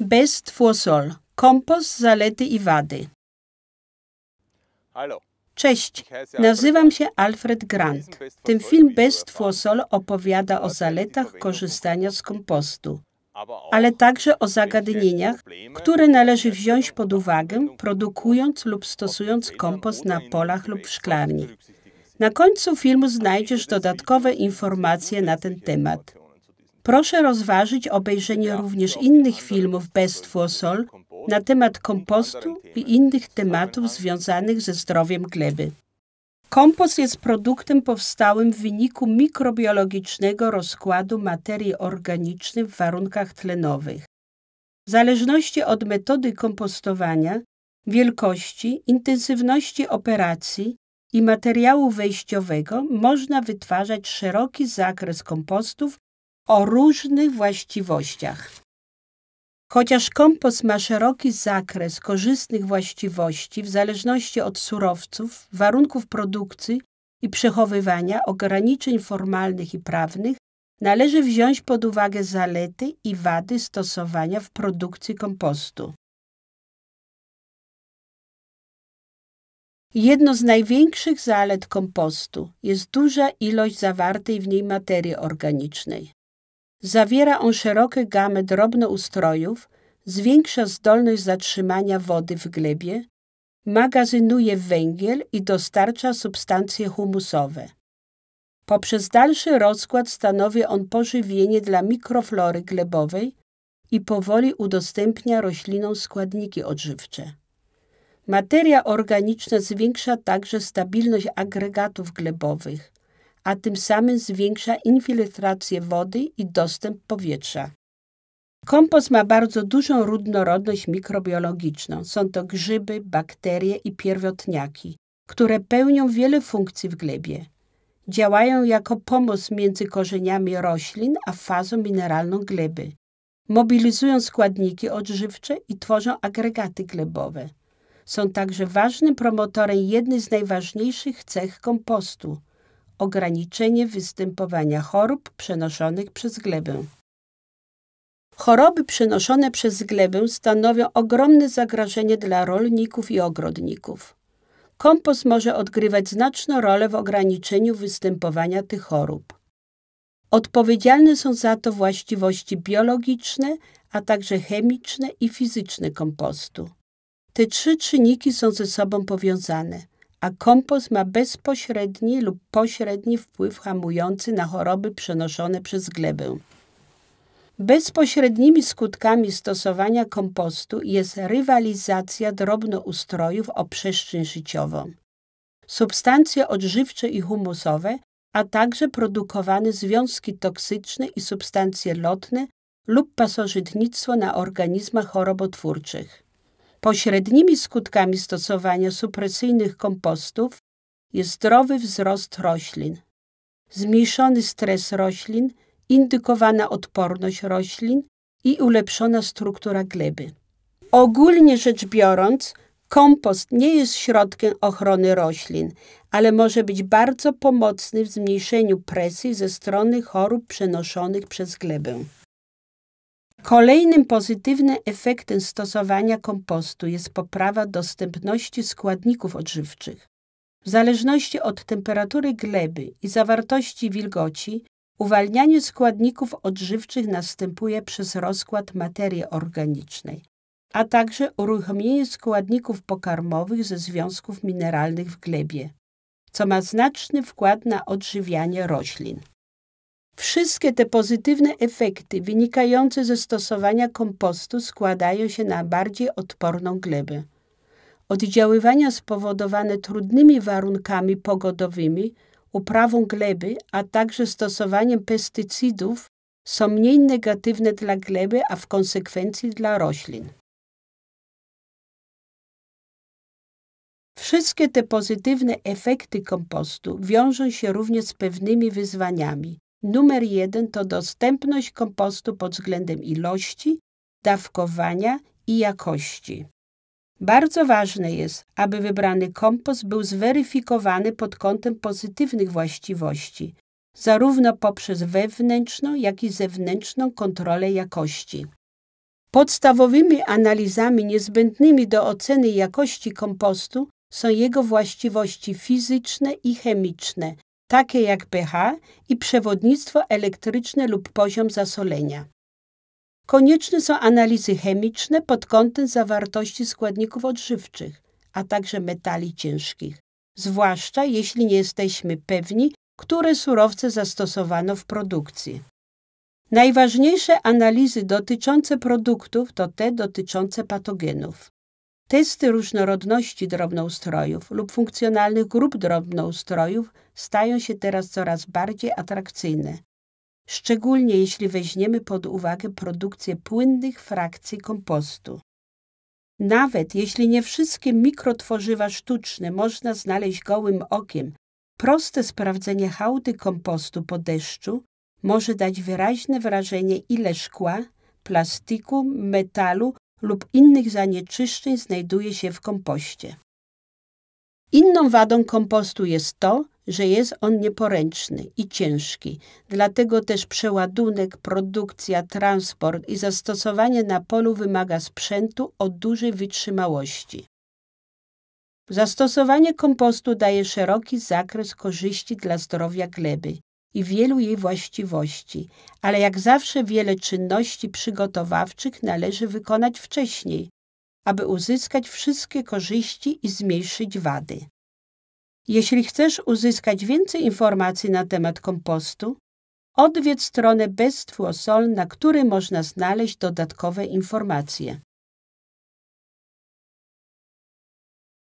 Bestwursol. Kompost, zalety i wady. Cześć, nazywam się Alfred Grant. Ten film Bestwursol opowiada o zaletach korzystania z kompostu, ale także o zagadnieniach, które należy wziąć pod uwagę, produkując lub stosując kompost na polach lub w szklarni. Na końcu filmu znajdziesz dodatkowe informacje na ten temat. Proszę rozważyć obejrzenie również innych filmów Best for Soul na temat kompostu i innych tematów związanych ze zdrowiem gleby. Kompost jest produktem powstałym w wyniku mikrobiologicznego rozkładu materii organicznej w warunkach tlenowych. W zależności od metody kompostowania, wielkości, intensywności operacji i materiału wejściowego można wytwarzać szeroki zakres kompostów o różnych właściwościach. Chociaż kompost ma szeroki zakres korzystnych właściwości w zależności od surowców, warunków produkcji i przechowywania, ograniczeń formalnych i prawnych, należy wziąć pod uwagę zalety i wady stosowania w produkcji kompostu. Jedno z największych zalet kompostu jest duża ilość zawartej w niej materii organicznej. Zawiera on szeroką gamę drobnoustrojów, zwiększa zdolność zatrzymania wody w glebie, magazynuje węgiel i dostarcza substancje humusowe. Poprzez dalszy rozkład stanowi on pożywienie dla mikroflory glebowej i powoli udostępnia roślinom składniki odżywcze. Materia organiczna zwiększa także stabilność agregatów glebowych, a tym samym zwiększa infiltrację wody i dostęp powietrza. Kompost ma bardzo dużą różnorodność mikrobiologiczną. Są to grzyby, bakterie i pierwotniaki, które pełnią wiele funkcji w glebie. Działają jako pomost między korzeniami roślin a fazą mineralną gleby. Mobilizują składniki odżywcze i tworzą agregaty glebowe. Są także ważnym promotorem jednej z najważniejszych cech kompostu ograniczenie występowania chorób przenoszonych przez glebę. Choroby przenoszone przez glebę stanowią ogromne zagrożenie dla rolników i ogrodników. Kompost może odgrywać znaczną rolę w ograniczeniu występowania tych chorób. Odpowiedzialne są za to właściwości biologiczne, a także chemiczne i fizyczne kompostu. Te trzy czynniki są ze sobą powiązane – a kompost ma bezpośredni lub pośredni wpływ hamujący na choroby przenoszone przez glebę. Bezpośrednimi skutkami stosowania kompostu jest rywalizacja drobnoustrojów o przestrzeń życiową, substancje odżywcze i humusowe, a także produkowane związki toksyczne i substancje lotne lub pasożytnictwo na organizmach chorobotwórczych. Pośrednimi skutkami stosowania supresyjnych kompostów jest zdrowy wzrost roślin, zmniejszony stres roślin, indykowana odporność roślin i ulepszona struktura gleby. Ogólnie rzecz biorąc, kompost nie jest środkiem ochrony roślin, ale może być bardzo pomocny w zmniejszeniu presji ze strony chorób przenoszonych przez glebę. Kolejnym pozytywnym efektem stosowania kompostu jest poprawa dostępności składników odżywczych. W zależności od temperatury gleby i zawartości wilgoci, uwalnianie składników odżywczych następuje przez rozkład materii organicznej, a także uruchomienie składników pokarmowych ze związków mineralnych w glebie, co ma znaczny wkład na odżywianie roślin. Wszystkie te pozytywne efekty wynikające ze stosowania kompostu składają się na bardziej odporną glebę. Oddziaływania spowodowane trudnymi warunkami pogodowymi, uprawą gleby, a także stosowaniem pestycydów są mniej negatywne dla gleby, a w konsekwencji dla roślin. Wszystkie te pozytywne efekty kompostu wiążą się również z pewnymi wyzwaniami, Numer jeden to dostępność kompostu pod względem ilości, dawkowania i jakości. Bardzo ważne jest, aby wybrany kompost był zweryfikowany pod kątem pozytywnych właściwości, zarówno poprzez wewnętrzną, jak i zewnętrzną kontrolę jakości. Podstawowymi analizami niezbędnymi do oceny jakości kompostu są jego właściwości fizyczne i chemiczne, takie jak pH i przewodnictwo elektryczne lub poziom zasolenia. Konieczne są analizy chemiczne pod kątem zawartości składników odżywczych, a także metali ciężkich, zwłaszcza jeśli nie jesteśmy pewni, które surowce zastosowano w produkcji. Najważniejsze analizy dotyczące produktów to te dotyczące patogenów. Testy różnorodności drobnoustrojów lub funkcjonalnych grup drobnoustrojów stają się teraz coraz bardziej atrakcyjne, szczególnie jeśli weźmiemy pod uwagę produkcję płynnych frakcji kompostu. Nawet jeśli nie wszystkie mikrotworzywa sztuczne można znaleźć gołym okiem, proste sprawdzenie hałdy kompostu po deszczu może dać wyraźne wrażenie, ile szkła, plastiku, metalu lub innych zanieczyszczeń znajduje się w kompoście. Inną wadą kompostu jest to, że jest on nieporęczny i ciężki, dlatego też przeładunek, produkcja, transport i zastosowanie na polu wymaga sprzętu o dużej wytrzymałości. Zastosowanie kompostu daje szeroki zakres korzyści dla zdrowia gleby i wielu jej właściwości, ale jak zawsze wiele czynności przygotowawczych należy wykonać wcześniej, aby uzyskać wszystkie korzyści i zmniejszyć wady. Jeśli chcesz uzyskać więcej informacji na temat kompostu, odwiedź stronę Bestwosol, na której można znaleźć dodatkowe informacje.